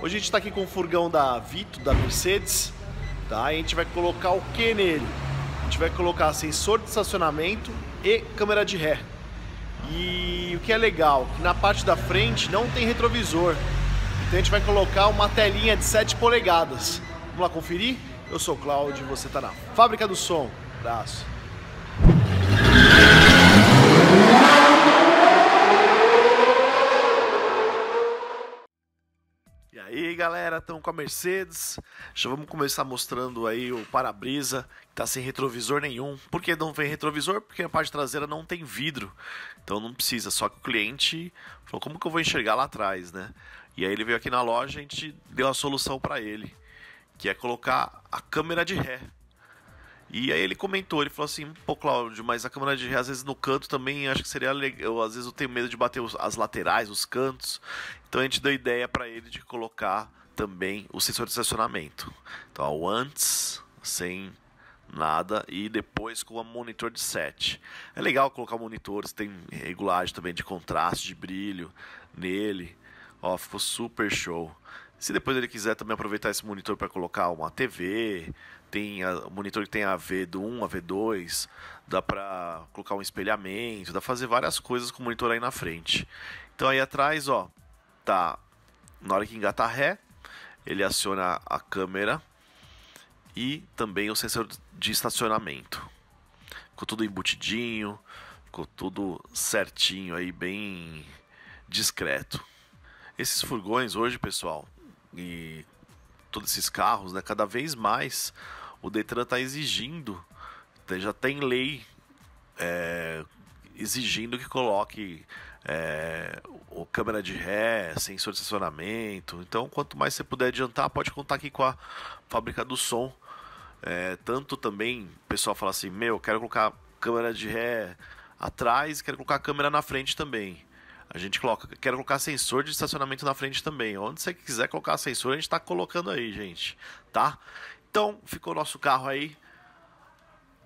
Hoje a gente está aqui com o furgão da Vito, da Mercedes, tá? a gente vai colocar o que nele? A gente vai colocar sensor de estacionamento e câmera de ré. E o que é legal, que na parte da frente não tem retrovisor. Então a gente vai colocar uma telinha de 7 polegadas. Vamos lá conferir? Eu sou o Cláudio e você está na Fábrica do Som. Abraço. galera, estamos com a Mercedes. Já vamos começar mostrando aí o para-brisa, que está sem retrovisor nenhum. Por que não vem retrovisor? Porque a parte traseira não tem vidro. Então não precisa, só que o cliente falou: "Como que eu vou enxergar lá atrás, né?" E aí ele veio aqui na loja, a gente deu a solução para ele, que é colocar a câmera de ré. E aí ele comentou, ele falou assim, pô, Cláudio, mas a câmera de ré, às vezes no canto também acho que seria legal. Às vezes eu tenho medo de bater os, as laterais, os cantos. Então a gente deu ideia para ele de colocar também o sensor de estacionamento. Então, ó, antes, sem nada, e depois com o monitor de set. É legal colocar monitores, tem regulagem também de contraste, de brilho nele. Ó, ficou super show. Se depois ele quiser também aproveitar esse monitor para colocar uma TV, tem a, o monitor que tem a V1, a V2, dá para colocar um espelhamento, dá pra fazer várias coisas com o monitor aí na frente. Então aí atrás, ó, tá na hora que engata ré, ele aciona a câmera e também o sensor de estacionamento. Ficou tudo embutidinho, ficou tudo certinho aí, bem discreto. Esses furgões hoje, pessoal, e todos esses carros, né, cada vez mais o Detran está exigindo, tá, já tem lei é, exigindo que coloque é, o câmera de ré, sensor de estacionamento. Então, quanto mais você puder adiantar, pode contar aqui com a fábrica do som. É, tanto também o pessoal fala assim: Meu, quero colocar câmera de ré atrás, quero colocar câmera na frente também. A gente coloca, quer colocar sensor de estacionamento na frente também. Onde você quiser colocar sensor, a gente está colocando aí, gente, tá? Então, ficou nosso carro aí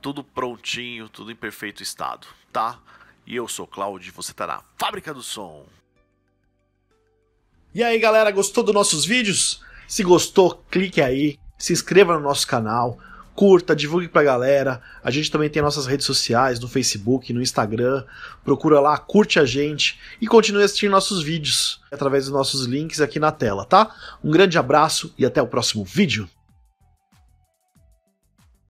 tudo prontinho, tudo em perfeito estado, tá? E eu sou Cláudio e você tá na Fábrica do Som. E aí, galera, gostou dos nossos vídeos? Se gostou, clique aí, se inscreva no nosso canal, curta, divulgue pra galera. A gente também tem nossas redes sociais, no Facebook, no Instagram. Procura lá, curte a gente e continue assistindo nossos vídeos através dos nossos links aqui na tela, tá? Um grande abraço e até o próximo vídeo.